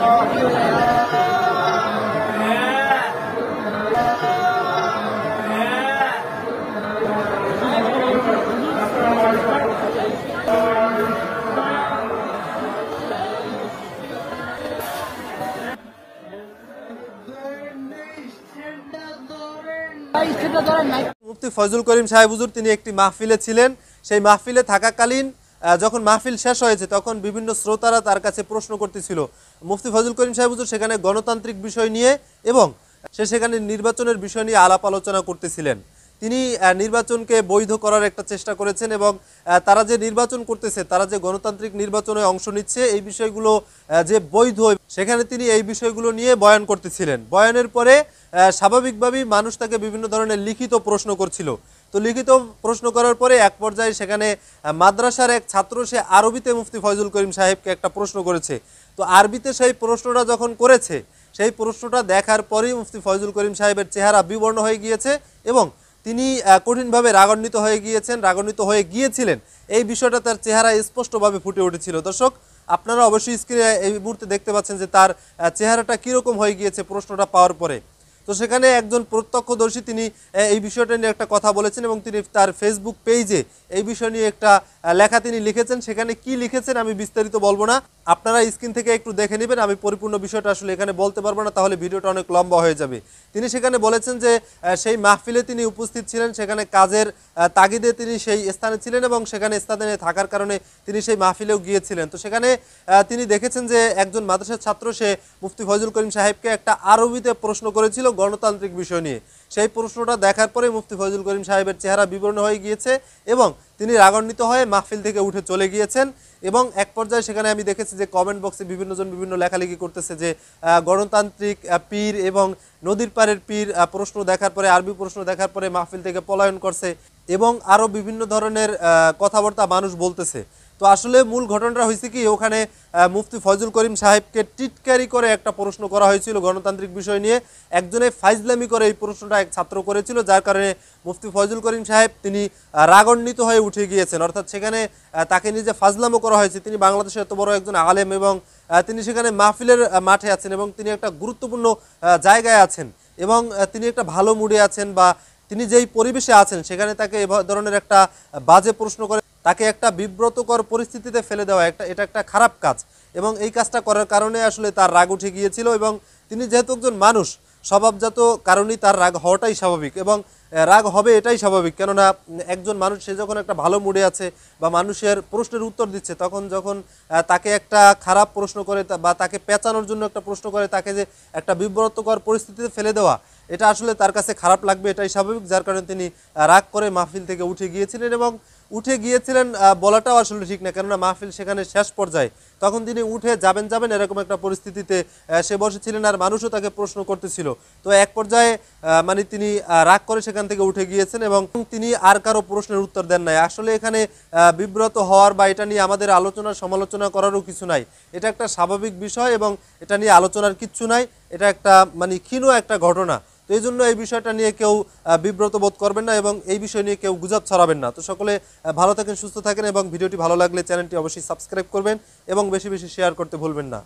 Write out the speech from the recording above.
মুফতি ফজল করিম সাহেব হুজুর তিনি একটি মাহফিলে ছিলেন সেই মাহফিলে থাকাকালীন যখন মাহফিল শেষ হয়েছে তখন বিভিন্ন শ্রোতারা তার কাছে প্রশ্ন করতেছিল মুফতি ফজল করিম সাহেব হুজুর সেখানে গণতান্ত্রিক বিষয় নিয়ে এবং সে সেখানে নির্বাচনের বিষয় নিয়ে আলাপ আলোচনা করতেছিলেন তিনি নির্বাচনকে বৈধ করার একটা চেষ্টা করেছেন এবং তারা যে নির্বাচন করতেছে তারা যে গণতান্ত্রিক নির্বাচনে অংশ নিচ্ছে এই বিষয়গুলো যে বৈধ সেখানে তিনি এই বিষয়গুলো নিয়ে বয়ান করতেছিলেন বয়ানের পরে স্বাভাবিকভাবেই মানুষ তাকে বিভিন্ন ধরনের লিখিত প্রশ্ন করছিল তো লিখিত প্রশ্ন করার পরে এক পর্যায়ে সেখানে মাদ্রাসার এক ছাত্র সে আরবিতে মুফতি ফয়জুল করিম সাহেবকে একটা প্রশ্ন করেছে তো আরবিতে সেই প্রশ্নটা যখন করেছে সেই প্রশ্নটা দেখার পরেই মুফতি ফয়জুল করিম সাহেবের চেহারা বিবর্ণ হয়ে গিয়েছে এবং তিনি কঠিনভাবে রাগান্বিত হয়ে গিয়েছেন রাগান্বিত হয়ে গিয়েছিলেন এই বিষয়টা তার চেহারা স্পষ্টভাবে ফুটে উঠেছিল দর্শক আপনারা অবশ্যই স্ক্রিনে এই মুহূর্তে দেখতে পাচ্ছেন যে তার চেহারাটা কীরকম হয়ে গিয়েছে প্রশ্নটা পাওয়ার পরে তো সেখানে একজন প্রত্যক্ষদর্শী তিনি এই বিষয়টা নিয়ে একটা কথা বলেছেন এবং তিনি তার ফেসবুক পেজে এই বিষয় নিয়ে একটা লেখা তিনি লিখেছেন সেখানে কি লিখেছেন আমি বিস্তারিত বলবো না আপনারা স্ক্রিন থেকে একটু দেখে নেবেন আমি পরিপূর্ণ বিষয়টা আসলে এখানে বলতে পারবো না তাহলে ভিডিওটা অনেক লম্বা হয়ে যাবে তিনি সেখানে বলেছেন যে সেই মাহফিলে তিনি উপস্থিত ছিলেন সেখানে কাজের তাগিদে তিনি সেই স্থানে ছিলেন এবং সেখানে স্থানে থাকার কারণে তিনি সেই মাহফিলেও গিয়েছিলেন তো সেখানে তিনি দেখেছেন যে একজন মাদ্রাসার ছাত্র সে মুফতি ফজল করিম সাহেবকে একটা আরবিতে প্রশ্ন করেছিল গণতান্ত্রিক বিষয় নিয়ে সেই প্রশ্নটা দেখার পরে মুফতি ফজল করিম সাহেবের চেহারা বিবরণ হয়ে গিয়েছে এবং তিনি রাগান্বিত হয়ে মাহফিল থেকে উঠে চলে গিয়েছেন এবং এক পর্যায়ে সেখানে আমি দেখেছি যে কমেন্ট বক্সে বিভিন্নজন বিভিন্ন লেখালেখি করতেছে যে গণতান্ত্রিক পীর এবং নদীর পাড়ের পীর প্রশ্ন দেখার পরে আরবি প্রশ্ন দেখার পরে মাহফিল থেকে পলায়ন করছে এবং আরও বিভিন্ন ধরনের কথাবার্তা মানুষ বলতেছে তো আসলে মূল ঘটনাটা হয়েছে কি ওখানে মুফতি ফজল করিম সাহেবকে টিটক্যারি করে একটা প্রশ্ন করা হয়েছিল গণতান্ত্রিক বিষয় নিয়ে একজনে ফাইজলামি করে এই প্রশ্নটা এক ছাত্র করেছিল যার কারণে মুফতি ফজল করিম সাহেব তিনি রাগণ্বিত হয়ে উঠে গিয়েছেন অর্থাৎ সেখানে তাকে নিজে ফাজলামও করা হয়েছে তিনি বাংলাদেশের এত বড় একজন আলেম এবং তিনি সেখানে মাহফিলের মাঠে আছেন এবং তিনি একটা গুরুত্বপূর্ণ জায়গায় আছেন এবং তিনি একটা ভালো মুডে আছেন বা তিনি যেই পরিবেশে আছেন সেখানে তাকে এ ধরনের একটা বাজে প্রশ্ন করে তাকে একটা বিব্রতকর পরিস্থিতিতে ফেলে দেওয়া একটা এটা একটা খারাপ কাজ এবং এই কাজটা করার কারণে আসলে তার রাগ উঠে গিয়েছিল এবং তিনি যেহেতু একজন মানুষ স্বভাবজাত কারণেই তার রাগ হওয়াটাই স্বাভাবিক এবং রাগ হবে এটাই স্বাভাবিক কেননা একজন মানুষ সে যখন একটা ভালো মুডে আছে বা মানুষের প্রশ্নের উত্তর দিচ্ছে তখন যখন তাকে একটা খারাপ প্রশ্ন করে বা তাকে পেঁচানোর জন্য একটা প্রশ্ন করে তাকে যে একটা বিব্রতকর পরিস্থিতিতে ফেলে দেওয়া এটা আসলে তার কাছে খারাপ লাগবে এটাই স্বাভাবিক যার কারণে তিনি রাগ করে মাহফিল থেকে উঠে গিয়েছিলেন এবং উঠে গিয়েছিলেন বলাটাও আসলে ঠিক না কেননা মাহফিল সেখানে শেষ পর্যায়ে তখন তিনি উঠে যাবেন যাবেন এরকম একটা পরিস্থিতিতে সে বসেছিলেন আর মানুষও তাকে প্রশ্ন করতেছিল তো এক পর্যায়ে মানে তিনি রাগ করে সেখান থেকে উঠে গিয়েছেন এবং তিনি আর কারো প্রশ্নের উত্তর দেন নাই আসলে এখানে বিব্রত হওয়ার বা এটা নিয়ে আমাদের আলোচনা সমালোচনা করারও কিছু নাই এটা একটা স্বাভাবিক বিষয় এবং এটা নিয়ে আলোচনার কিচ্ছু নাই এটা একটা মানে ক্ষীণ একটা ঘটনা তো এই জন্য এই বিষয়টা নিয়ে কেউ বিব্রত বোধ করবেন না এবং এই বিষয় নিয়ে কেউ গুজব ছড়াবেন না তো সকলে ভালো থাকেন সুস্থ থাকেন এবং ভিডিওটি ভালো লাগলে চ্যানেলটি অবশ্যই সাবস্ক্রাইব করবেন এবং বেশি বেশি শেয়ার করতে ভুলবেন না